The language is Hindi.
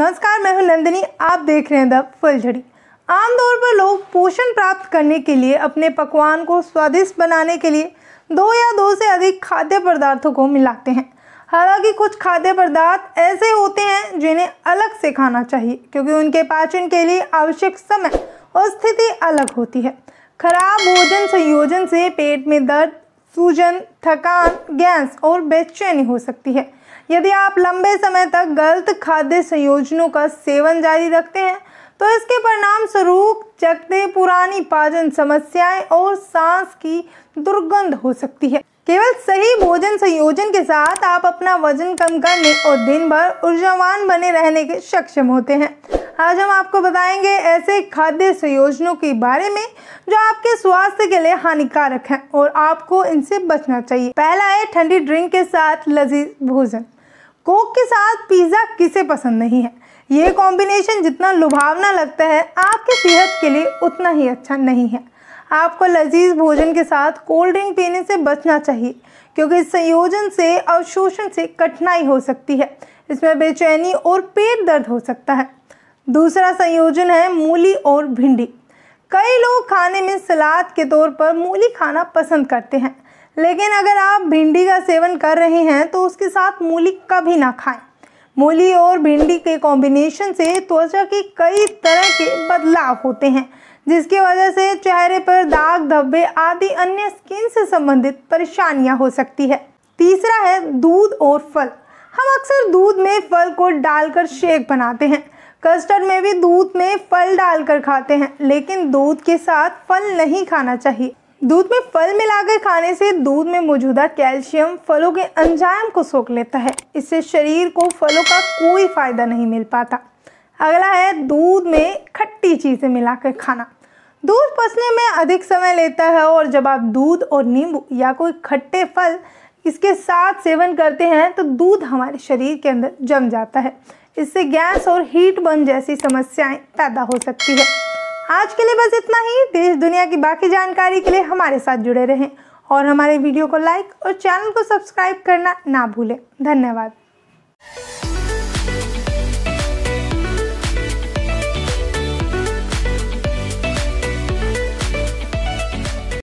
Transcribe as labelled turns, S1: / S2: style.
S1: नमस्कार मैं हूं नंदिनी आप देख रहे हैं द फुलझड़ी आमतौर पर लोग पोषण प्राप्त करने के लिए अपने पकवान को स्वादिष्ट बनाने के लिए दो या दो से अधिक खाद्य पदार्थों को मिलाते हैं हालांकि कुछ खाद्य पदार्थ ऐसे होते हैं जिन्हें अलग से खाना चाहिए क्योंकि उनके पाचन के लिए आवश्यक समय और स्थिति अलग होती है खराब भोजन संयोजन से पेट में दर्द सूजन थकान गैस और बेचैनी हो सकती है यदि आप लंबे समय तक गलत खाद्य संयोजनों का सेवन जारी रखते हैं तो इसके परिणाम स्वरूप चकते पुरानी पाचन समस्याएं और सांस की दुर्गंध हो सकती है केवल सही भोजन संयोजन के साथ आप अपना वजन कम करने और दिन भर ऊर्जावान बने रहने के सक्षम होते हैं आज हम आपको बताएंगे ऐसे खाद्य संयोजनों के बारे में जो आपके स्वास्थ्य के लिए हानिकारक हैं और आपको इनसे बचना चाहिए पहला है ठंडी ड्रिंक के साथ लजीज भोजन कोक के साथ पिज़्ज़ा किसे पसंद नहीं है ये कॉम्बिनेशन जितना लुभावना लगता है आपकी सेहत के लिए उतना ही अच्छा नहीं है आपको लजीज भोजन के साथ कोल्ड ड्रिंक पीने से बचना चाहिए क्योंकि इस संयोजन से अवशोषण से कठिनाई हो सकती है इसमें बेचैनी और पेट दर्द हो सकता है दूसरा संयोजन है मूली और भिंडी कई लोग खाने में सलाद के तौर पर मूली खाना पसंद करते हैं लेकिन अगर आप भिंडी का सेवन कर रहे हैं तो उसके साथ मूली कभी ना खाएं मूली और भिंडी के कॉम्बिनेशन से त्वचा के कई तरह के बदलाव होते हैं जिसकी वजह से चेहरे पर दाग धब्बे आदि अन्य स्किन से संबंधित परेशानियां हो सकती है तीसरा है दूध और फल हम अक्सर दूध में फल को डालकर शेक बनाते हैं कस्टर्ड में भी दूध में फल डालकर खाते हैं लेकिन दूध के साथ फल नहीं खाना चाहिए दूध में फल मिलाकर खाने से दूध में मौजूदा कैल्शियम फलों के अंजाम को सोख लेता है इससे शरीर को फलों का कोई फायदा नहीं मिल पाता अगला है दूध में खट्टी चीज़ें मिलाकर खाना दूध पसने में अधिक समय लेता है और जब आप दूध और नींबू या कोई खट्टे फल इसके साथ सेवन करते हैं तो दूध हमारे शरीर के अंदर जम जाता है इससे गैस और हीट बर्न जैसी समस्याएं पैदा हो सकती है आज के लिए बस इतना ही देश दुनिया की बाकी जानकारी के लिए हमारे साथ जुड़े रहें और हमारे वीडियो को लाइक और चैनल को सब्सक्राइब करना ना भूलें धन्यवाद